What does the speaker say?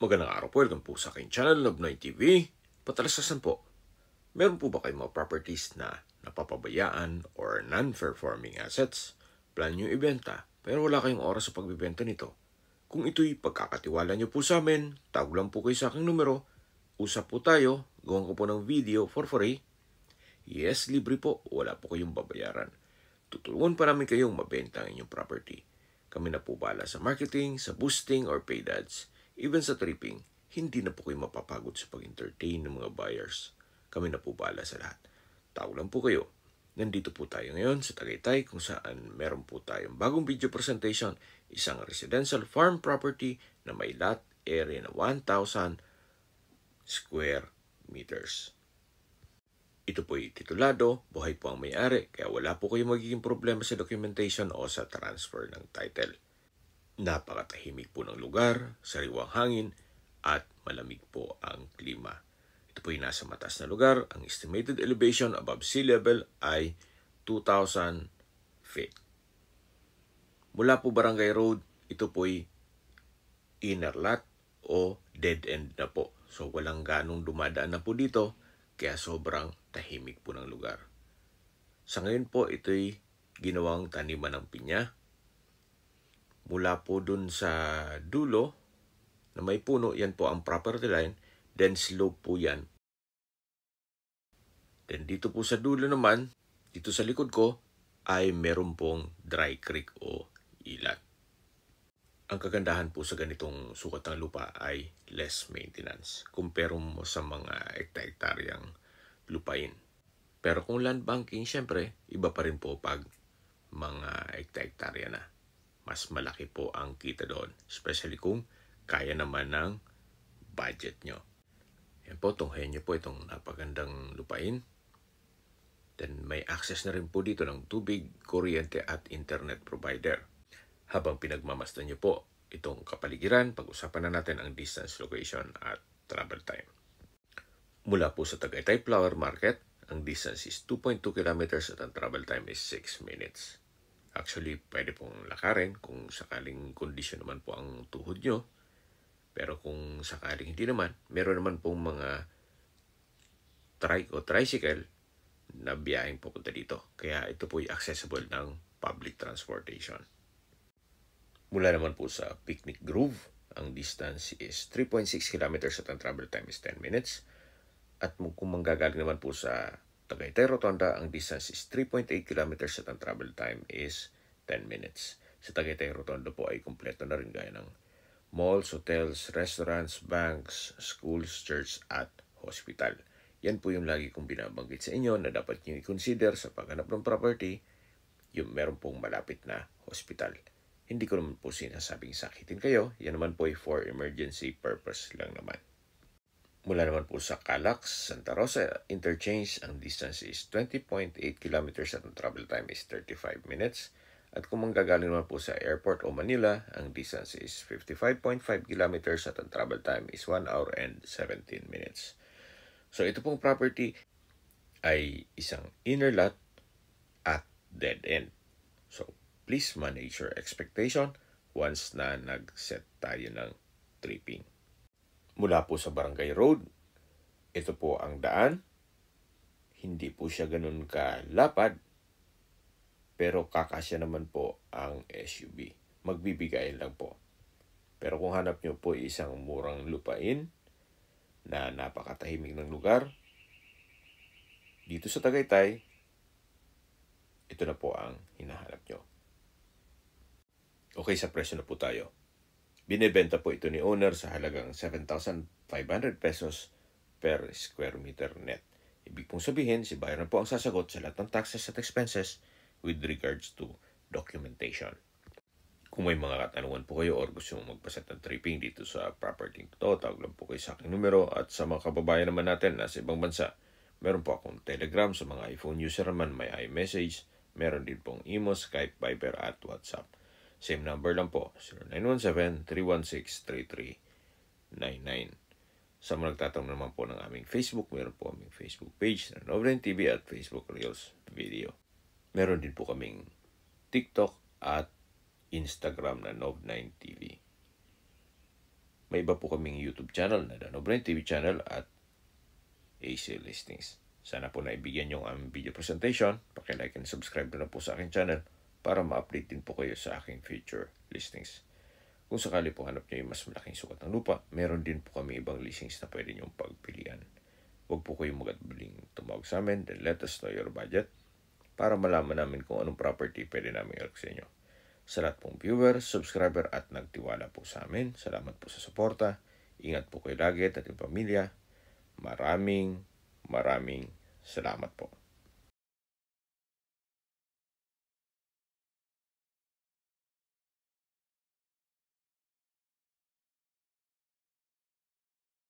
Magandang araw po. Welcome po sa aking channel, Love 9 TV. Patalasasan po, meron po ba kayong mga properties na napapabayaan or non-performing assets? Plan nyo ibenta, pero wala kayong oras sa pagbibenta nito. Kung ito'y pagkakatiwala nyo po sa amin, tawag lang po kayo sa aking numero. Usap po tayo, gawin ko po ng video for free. Yes, libre po, wala po kayong babayaran. Tutulungan pa namin kayong mabenta ang inyong property. Kami na po bala sa marketing, sa boosting, or paid ads. Even sa tripping, hindi na po kayo mapapagod sa pag-entertain ng mga buyers. Kami na po bahala sa lahat. Tao lang po kayo. Nandito po tayo ngayon sa Tagaytay kung saan meron po tayong bagong video presentation, isang residential farm property na may lot area na 1,000 square meters. Ito po ay titulado, buhay po ang may-ari, kaya wala po kayong magiging problema sa documentation o sa transfer ng title. Napakatahimik po ng lugar, sariwang hangin, at malamig po ang klima. Ito po yung nasa mataas na lugar. Ang estimated elevation above sea level ay 2,000 feet. Mula po Barangay Road, ito po'y inner lot o dead end na po. So walang ganong dumadaan na po dito kaya sobrang tahimik po ng lugar. Sa ngayon po ito'y ginawang taniman ng pinya mula po dun sa dulo na may puno, yan po ang property line, then slope po yan. Then dito po sa dulo naman, dito sa likod ko, ay meron pong dry creek o ilat. Ang kagandahan po sa ganitong sukat ng lupa ay less maintenance kumpara mo sa mga ekta-ektaryang lupain. Pero kung land banking, syempre, iba pa rin po pag mga ekta-ektarya na mas malaki po ang kita doon. Especially kung kaya naman ng budget nyo. Yan po, tunghayan nyo po itong napagandang lupain. Then may access na rin po dito ng tubig, kuryente at internet provider. Habang pinagmamasdan nyo po itong kapaligiran, pag-usapan na natin ang distance location at travel time. Mula po sa Tagaytay Flower Market, ang distance is 2.2 kilometers at ang travel time is 6 minutes. Actually, pwede pong lakarin kung sakaling kondisyon naman po ang tuhod nyo. Pero kung sakaling hindi naman, meron naman pong mga trike o tricycle na biyaheng papunta dito. Kaya ito po ay accessible ng public transportation. Mula naman po sa Picnic Grove, ang distance is 3.6 kilometers at ang travel time is 10 minutes. At kung manggagaling naman po sa Tagaytay Rotonda, ang distance is 3.8 kilometers at ang travel time is 10 minutes. Sa Tagaytay Rotonda po ay kumpleto na rin gaya ng malls, hotels, restaurants, banks, schools, church at hospital. Yan po yung lagi kong binabanggit sa inyo na dapat nyo i-consider sa paghanap ng property yung meron pong malapit na hospital. Hindi ko naman po sinasabing sakitin kayo, yan naman po ay for emergency purpose lang naman. Mula naman po sa Calax, Santa Rosa Interchange, ang distance is 20.8 kilometers at ang travel time is 35 minutes. At kung manggagaling naman po sa airport o Manila, ang distance is 55.5 kilometers at ang travel time is 1 hour and 17 minutes. So ito pong property ay isang inner lot at dead end. So please manage your expectation once na nag-set tayo ng tripping mula po sa Barangay Road. Ito po ang daan. Hindi po siya ganun kalapad. Pero kakasya naman po ang SUV. Magbibigay lang po. Pero kung hanap nyo po isang murang lupain na napakatahimik ng lugar, dito sa Tagaytay, ito na po ang hinahanap nyo. Okay, sa presyo na po tayo. Binebenta po ito ni owner sa halagang 7,500 pesos per square meter net. Ibig pong sabihin, si buyer na po ang sasagot sa lahat ng taxes at expenses with regards to documentation. Kung may mga katanungan po kayo or gusto mong magpasat ng tripping dito sa property to, tawag lang po kayo sa aking numero at sa mga kababayan naman natin na sa ibang bansa, meron po akong telegram sa mga iPhone user naman, may iMessage, meron din pong Imo, Skype, Viber at WhatsApp. Same number lang po, 0917-316-3399. Sa mga nagtatanong naman po ng aming Facebook, meron po aming Facebook page na Novren TV at Facebook Reels Video. Meron din po kaming TikTok at Instagram na Nov9 TV. May iba po kaming YouTube channel na The Nobren TV channel at AC Listings. Sana po naibigyan yung aming video presentation. Pakilike and subscribe na po sa aking channel para ma-update din po kayo sa aking future listings. Kung sakali po hanap nyo yung mas malaking sukat ng lupa, meron din po kami ibang listings na pwede nyong pagpilian. Huwag po kayong magatbuling tumawag sa amin, then let us know your budget para malaman namin kung anong property pwede namin i sa inyo. Sa lahat pong viewer, subscriber at nagtiwala po sa amin, salamat po sa suporta. Ingat po kayo lagi at ating pamilya. Maraming, maraming salamat po.